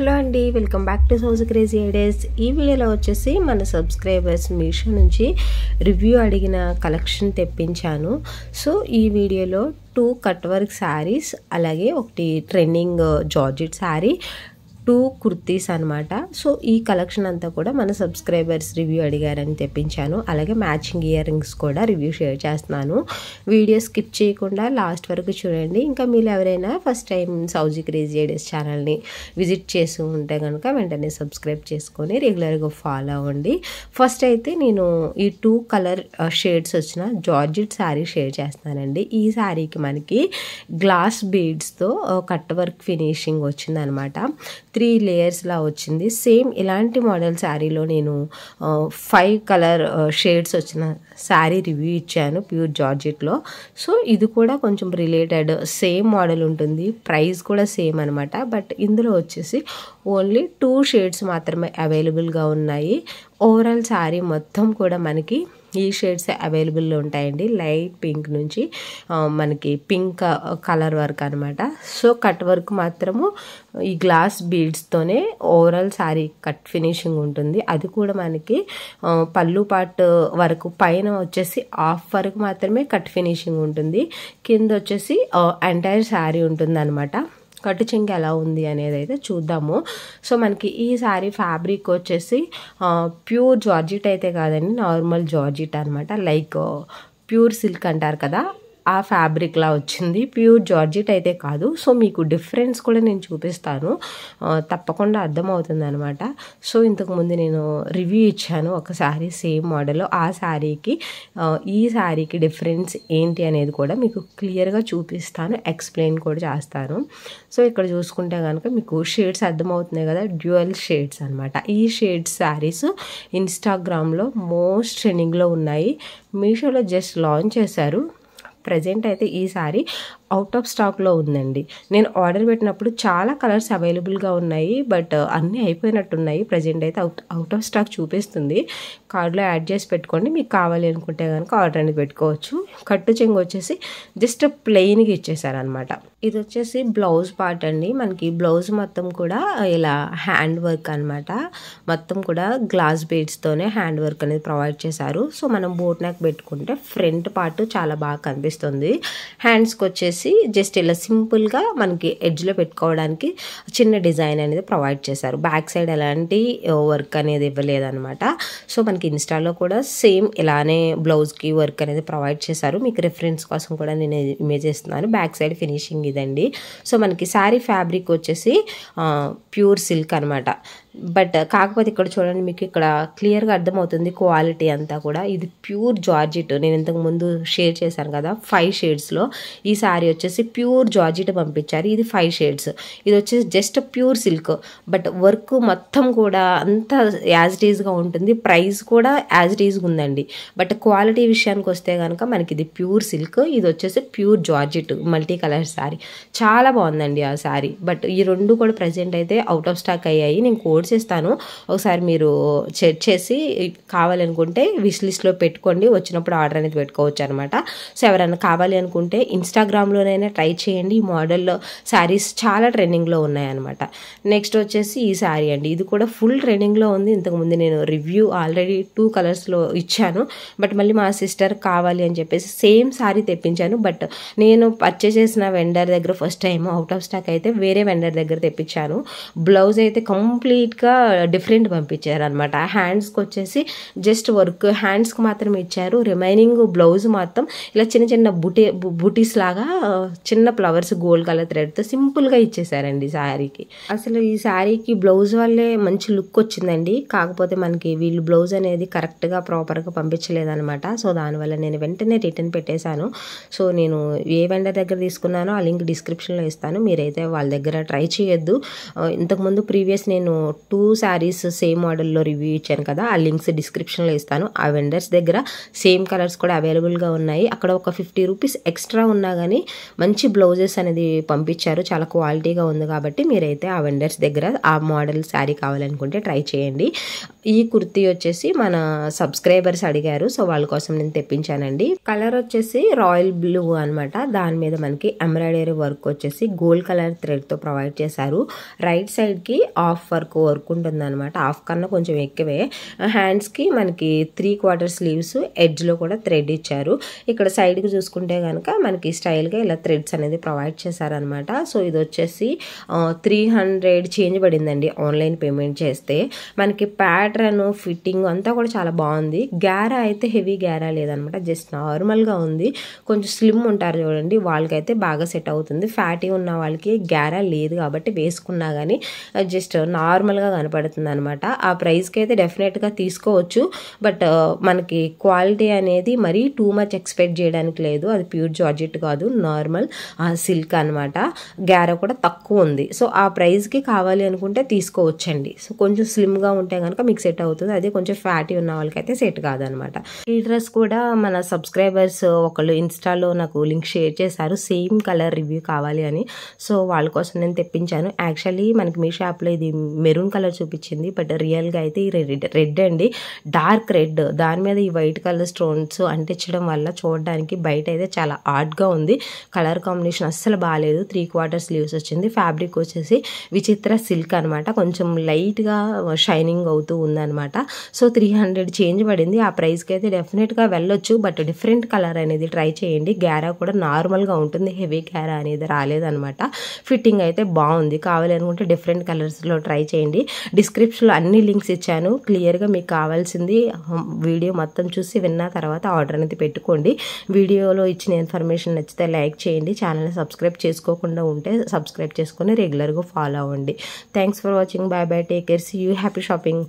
hello అండి welcome back to Souj crazy ideas ఈ వీడియోలో వచ్చేసి మన సబ్స్క్రైబర్స్ మీషో నుంచి రివ్యూ అడిగిన కలెక్షన్ తెప్పించాను సో ఈ వీడియోలో టూ కట్ వర్క్ శారీస్ అలాగే ఒకటి trending georgette saree two kurtis అనమాట సో ఈ కలెక్షన్ అంతా కూడా మన సబ్స్క్రైబర్స్ రివ్యూ అడిగారని తెప్పించాను అలాగే మ్యాచింగ్ ఇయర్ రింగ్స్ కూడా రివ్యూ షేర్ చేస్తున్నాను వీడియో స్కిప్ చేయకుండా లాస్ట్ వరకు చూడండి ఇంకా మీరు ఎవరైనా first time Souji crazy ideas ఛానల్ని విజిట్ చేసి ఉంటే కనుక వెంటనే సబ్స్క్రైబ్ చేసుకొని రెగ్యులర్గా ఫాలో అవ్వండి ఫస్ట్ అయితే నేను ఈ టూ కలర్ షేడ్స్ వచ్చిన జార్జిట్ శారీ షేర్ చేస్తున్నానండి ఈ శారీకి మనకి గ్లాస్ బీడ్స్తో కట్ వర్క్ ఫినిషింగ్ వచ్చిందనమాట త్రీ లేయర్స్లా వచ్చింది సేమ్ ఇలాంటి మోడల్ శారీలో నేను ఫైవ్ కలర్ షేడ్స్ వచ్చిన శారీ రివ్యూ ఇచ్చాను ప్యూర్ జార్జెట్లో సో ఇది కూడా కొంచెం రిలేటెడ్ సేమ్ మోడల్ ఉంటుంది ప్రైస్ కూడా సేమ్ అనమాట బట్ ఇందులో వచ్చేసి ఓన్లీ టూ షేడ్స్ మాత్రమే అవైలబుల్గా ఉన్నాయి ఓవరాల్ శారీ మొత్తం కూడా మనకి ఈ షేడ్స్ అవైలబుల్లో ఉంటాయండి లైట్ పింక్ నుంచి మనకి పింక్ కలర్ వర్క్ అనమాట సో కట్ వర్క్ మాత్రము ఈ గ్లాస్ బీడ్స్తోనే ఓవరాల్ శారీ కట్ ఫినిషింగ్ ఉంటుంది అది కూడా మనకి పళ్ళు పాట్ వరకు పైన వచ్చేసి హాఫ్ వరకు మాత్రమే కట్ ఫినిషింగ్ ఉంటుంది కింద వచ్చేసి ఎంటైర్ శారీ ఉంటుంది అనమాట కట్టు చింక ఎలా ఉంది అనేది అయితే చూద్దాము సో మనకి ఈ శారీ ఫ్యాబ్రిక్ వచ్చేసి ప్యూర్ జార్జిట్ అయితే కాదండి నార్మల్ జార్జిట్ అనమాట లైక్ ప్యూర్ సిల్క్ అంటారు కదా ఆ ఫ్యాబ్రిక్లా వచ్చింది ప్యూర్ జార్జిట్ అయితే కాదు సో మీకు డిఫరెన్స్ కూడా నేను చూపిస్తాను తప్పకుండా అర్థమవుతుంది అనమాట సో ఇంతకుముందు నేను రివ్యూ ఇచ్చాను ఒక శారీ సేమ్ మోడల్ ఆ శారీకి ఈ శారీకి డిఫరెన్స్ ఏంటి అనేది కూడా మీకు క్లియర్గా చూపిస్తాను ఎక్స్ప్లెయిన్ కూడా చేస్తాను సో ఇక్కడ చూసుకుంటే కనుక మీకు షేడ్స్ అర్థమవుతున్నాయి కదా డ్యూయల్ షేడ్స్ అనమాట ఈ షేడ్స్ శారీస్ ఇన్స్టాగ్రామ్లో మోస్ట్ ట్రెండింగ్లో ఉన్నాయి మీషోలో జస్ట్ లాంచ్ చేశారు ప్రజెంట్ అయితే ఈసారి అవుట్ ఆఫ్ స్టాక్లో ఉందండి నేను ఆర్డర్ పెట్టినప్పుడు చాలా కలర్స్ అవైలబుల్గా ఉన్నాయి బట్ అన్నీ అయిపోయినట్టున్నాయి ప్రజెంట్ అయితే అవుట్ అవుట్ ఆఫ్ స్టాక్ చూపిస్తుంది కార్డులో యాడ్ చేసి పెట్టుకోండి మీకు కావాలి అనుకుంటే కనుక ఆర్డర్ అనేది పెట్టుకోవచ్చు కట్టు చెంగు వచ్చేసి జస్ట్ ప్లెయిన్గా ఇచ్చేసారనమాట ఇది వచ్చేసి బ్లౌజ్ పార్ట్ అండి మనకి బ్లౌజ్ మొత్తం కూడా ఇలా హ్యాండ్ వర్క్ అనమాట మొత్తం కూడా గ్లాస్ బీడ్స్తోనే హ్యాండ్ వర్క్ అనేది ప్రొవైడ్ చేశారు సో మనం బోట్ నెక్ పెట్టుకుంటే ఫ్రంట్ పార్ట్ చాలా బాగా కనిపిస్తుంది హ్యాండ్స్కి వచ్చేసి వచ్చేసి జస్ట్ ఇలా సింపుల్గా మనకి ఎడ్జ్లో పెట్టుకోవడానికి చిన్న డిజైన్ అనేది ప్రొవైడ్ చేశారు బ్యాక్ సైడ్ ఎలాంటి వర్క్ అనేది ఇవ్వలేదన్నమాట సో మనకి ఇన్స్టాలో కూడా సేమ్ ఇలానే బ్లౌజ్కి వర్క్ అనేది ప్రొవైడ్ చేశారు మీకు రిఫరెన్స్ కోసం కూడా నేను ఇమేజ్ ఇస్తున్నాను బ్యాక్ సైడ్ ఫినిషింగ్ ఇదండి సో మనకి శారీ ఫ్యాబ్రిక్ వచ్చేసి ప్యూర్ సిల్క్ అనమాట బట్ కాకపోతే ఇక్కడ చూడండి మీకు ఇక్కడ క్లియర్గా అర్థమవుతుంది క్వాలిటీ అంతా కూడా ఇది ప్యూర్ జార్జిట్ నేను ఇంతకు ముందు షేర్ చేశాను కదా ఫైవ్ షేడ్స్లో ఈ సారీ వచ్చేసి ప్యూర్ జార్జిట్ పంపించారు ఇది ఫైవ్ షేడ్స్ ఇది వచ్చేసి just pure silk but work మొత్తం కూడా అంత యాజ్ టీజ్గా ఉంటుంది ప్రైస్ కూడా యాజ్ టీజ్గా ఉందండి బట్ క్వాలిటీ విషయానికి వస్తే కనుక మనకి ఇది ప్యూర్ సిల్క్ ఇది వచ్చేసి pure georgette multi colour saree చాలా బాగుందండి ఆ శారీ బట్ ఈ రెండు కూడా ప్రజెంట్ అయితే అవుట్ ఆఫ్ స్టాక్ అయ్యాయి నేను కోర్సిస్తాను ఒకసారి మీరు చెక్ చేసి కావాలనుకుంటే విష్ లిస్ట్లో పెట్టుకోండి వచ్చినప్పుడు ఆర్డర్ అనేది పెట్టుకోవచ్చు అనమాట సో ఎవరైనా కావాలి అనుకుంటే ఇన్స్టాగ్రామ్లోనైనా ట్రై చేయండి ఈ మోడల్లో శారీస్ చాలా ట్రెండింగ్లో ఉన్నాయన్నమాట నెక్స్ట్ వచ్చేసి ఈ శారీ అండి ఇది కూడా ఫుల్ ట్రెండింగ్లో ఉంది ఇంతకుముందు నేను రివ్యూ ఆల్రెడీ టూ కలర్స్లో ఇచ్చాను బట్ మళ్ళీ మా సిస్టర్ కావాలి అని చెప్పేసి సేమ్ శారీ తెప్పించాను బట్ నేను పర్చేస్ చేసిన వెండర్ దగ్గర first time out of stock అయితే వేరే వెండర్ దగ్గర తెప్పించాను బ్లౌజ్ అయితే కంప్లీట్ నీట్గా డిఫరెంట్ పంపించారు అనమాట హ్యాండ్స్కి వచ్చేసి జస్ట్ వర్క్ హ్యాండ్స్కి మాత్రం ఇచ్చారు రిమైనింగ్ బ్లౌజ్ మాత్రం ఇలా చిన్న చిన్న బుటీ బుటీస్ లాగా చిన్న ఫ్లవర్స్ గోల్డ్ కలర్ థ్రెడ్తో సింపుల్గా ఇచ్చేసారండి శారీకి అసలు ఈ శారీకి బ్లౌజ్ వల్లే మంచి లుక్ వచ్చిందండి కాకపోతే మనకి వీళ్ళు బ్లౌజ్ అనేది కరెక్ట్గా ప్రాపర్గా పంపించలేదనమాట సో దానివల్ల నేను వెంటనే రిటర్న్ పెట్టేశాను సో నేను ఏ వెండర్ దగ్గర తీసుకున్నానో ఆ లింక్ డిస్క్రిప్షన్లో ఇస్తాను మీరైతే వాళ్ళ దగ్గర ట్రై చేయొద్దు ఇంతకుముందు ప్రీవియస్ నేను టూ శారీస్ సేమ్ మోడల్లో రివ్యూ ఇచ్చాను కదా ఆ లింక్స్ డిస్క్రిప్షన్లో ఇస్తాను ఆ వెండర్స్ దగ్గర సేమ్ కలర్స్ కూడా అవైలబుల్గా ఉన్నాయి అక్కడ ఒక ఫిఫ్టీ రూపీస్ ఎక్స్ట్రా ఉన్నా కానీ మంచి బ్లౌజెస్ అనేది పంపించారు చాలా క్వాలిటీగా ఉంది కాబట్టి మీరైతే ఆ వెండర్స్ దగ్గర ఆ మోడల్ శారీ కావాలనుకుంటే ట్రై చేయండి ఈ కుర్తీ వచ్చేసి మన సబ్స్క్రైబర్స్ అడిగారు సో వాళ్ళ కోసం నేను తెప్పించానండి కలర్ వచ్చేసి రాయల్ బ్లూ అనమాట దాని మీద మనకి ఎంబ్రాయిడరీ వర్క్ వచ్చేసి గోల్డ్ కలర్ థ్రెడ్తో ప్రొవైడ్ చేశారు రైట్ సైడ్కి ఆఫ్ వర్క్ వర్క్ ఉంటుంది అనమాట హాఫ్ కన్నా కొంచెం ఎక్కువే హ్యాండ్స్కి మనకి త్రీ క్వార్టర్ స్లీవ్స్ ఎడ్జ్లో కూడా థ్రెడ్ ఇచ్చారు ఇక్కడ సైడ్కి చూసుకుంటే కనుక మనకి స్టైల్గా ఇలా థ్రెడ్స్ అనేది ప్రొవైడ్ చేశారనమాట సో ఇది వచ్చేసి త్రీ హండ్రెడ్ చేంజ్ పడిందండి ఆన్లైన్ పేమెంట్ చేస్తే మనకి ప్యాటర్న్ ఫిట్టింగ్ అంతా కూడా చాలా బాగుంది గ్యారా అయితే హెవీ గ్యారా లేదనమాట జస్ట్ నార్మల్గా ఉంది కొంచెం స్లిమ్ ఉంటారు చూడండి వాళ్ళకైతే బాగా సెట్ అవుతుంది ఫ్యాటీ ఉన్న వాళ్ళకి గ్యారా లేదు కాబట్టి వేసుకున్నా కానీ జస్ట్ నార్మల్ నార్మల్గా కనపడుతుంది అనమాట ఆ ప్రైస్కి అయితే డెఫినెట్గా తీసుకోవచ్చు బట్ మనకి క్వాలిటీ అనేది మరీ టూ మచ్ ఎక్స్పెక్ట్ చేయడానికి లేదు అది ప్యూర్ జార్జెట్ కాదు నార్మల్ సిల్క్ అనమాట గ్యార కూడా తక్కువ ఉంది సో ఆ ప్రైస్కి కావాలి అనుకుంటే తీసుకోవచ్చండి సో కొంచెం స్లిమ్గా ఉంటే కనుక మీకు సెట్ అవుతుంది అదే కొంచెం ఫ్యాటీ ఉన్న వాళ్ళకైతే సెట్ కాదనమాట ఈ డ్రెస్ కూడా మన సబ్స్క్రైబర్స్ ఒకళ్ళు ఇన్స్టాలో నాకు లింక్ షేర్ చేశారు సేమ్ కలర్ రివ్యూ కావాలి అని సో వాళ్ళ కోసం నేను తెప్పించాను యాక్చువల్లీ మనకి మీ షాప్లో ఇది మెరూన్ కలర్ చూపించింది బట్ రియల్గా అయితే ఈ రెడ్ రెడ్ అండి డార్క్ రెడ్ దాని మీద ఈ వైట్ కలర్ స్టోన్స్ అంటించడం వల్ల చూడడానికి బయట అయితే చాలా ఆర్ట్గా ఉంది కలర్ కాంబినేషన్ అస్సలు బాగాలేదు త్రీ క్వార్టర్ స్లీవ్స్ వచ్చింది ఫ్యాబ్రిక్ వచ్చేసి విచిత్ర సిల్క్ అనమాట కొంచెం లైట్గా షైనింగ్ అవుతూ ఉందన్నమాట సో త్రీ హండ్రెడ్ చేంజ్ పడింది ఆ ప్రైస్కి అయితే డెఫినెట్గా వెళ్ళొచ్చు బట్ డిఫరెంట్ కలర్ అనేది ట్రై చేయండి గ్యారా కూడా నార్మల్గా ఉంటుంది హెవీ గ్యారా అనేది రాలేదనమాట ఫిట్టింగ్ అయితే బాగుంది కావాలనుకుంటే డిఫరెంట్ కలర్స్లో ట్రై చేయండి చేయండి డిస్క్రిప్షన్లో అన్ని లింక్స్ ఇచ్చాను క్లియర్గా మీకు కావాల్సింది వీడియో మొత్తం చూసి విన్న తర్వాత ఆర్డర్ అనేది పెట్టుకోండి వీడియోలో ఇచ్చిన ఇన్ఫర్మేషన్ నచ్చితే లైక్ చేయండి ఛానల్ని సబ్స్క్రైబ్ చేసుకోకుండా ఉంటే సబ్స్క్రైబ్ చేసుకొని రెగ్యులర్గా ఫాలో అవ్వండి thanks for watching bye bye take care you happy shopping